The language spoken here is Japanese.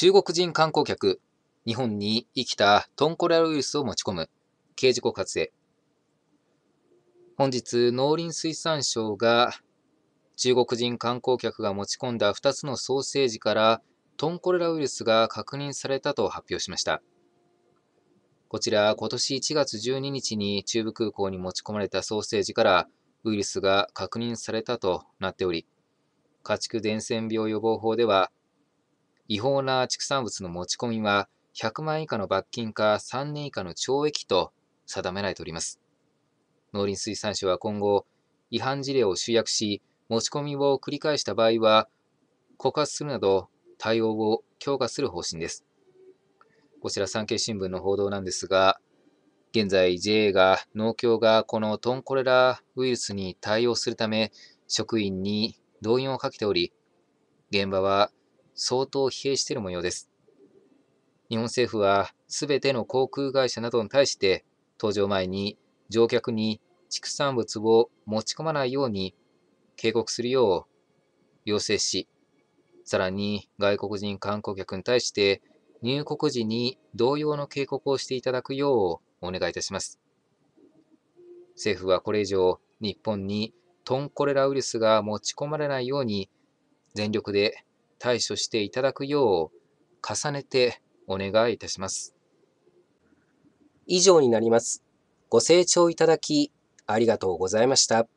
中国人観光客、日本に生きたトンコレラウイルスを持ち込む、刑事告発へ。本日、農林水産省が中国人観光客が持ち込んだ2つのソーセージからトンコレラウイルスが確認されたと発表しました。こちら、今年1月12日に中部空港に持ち込まれたソーセージからウイルスが確認されたとなっており、家畜伝染病予防法では、違法な畜産物の持ち込みは100万以下の罰金か3年以下の懲役と定められております。農林水産省は今後、違反事例を集約し、持ち込みを繰り返した場合は、告発するなど対応を強化する方針です。こちら産経新聞の報道なんですが、現在 JA が農協がこのトンコレラウイルスに対応するため職員に動員をかけており、現場は相当疲弊している模様です。日本政府は、すべての航空会社などに対して、搭乗前に乗客に畜産物を持ち込まないように警告するよう要請し、さらに外国人観光客に対して入国時に同様の警告をしていただくようお願いいたします。政府はこれ以上日本にトンコレラウイルスが持ち込まれないように全力で対処していただくよう重ねてお願いいたします。以上になります。ご清聴いただきありがとうございました。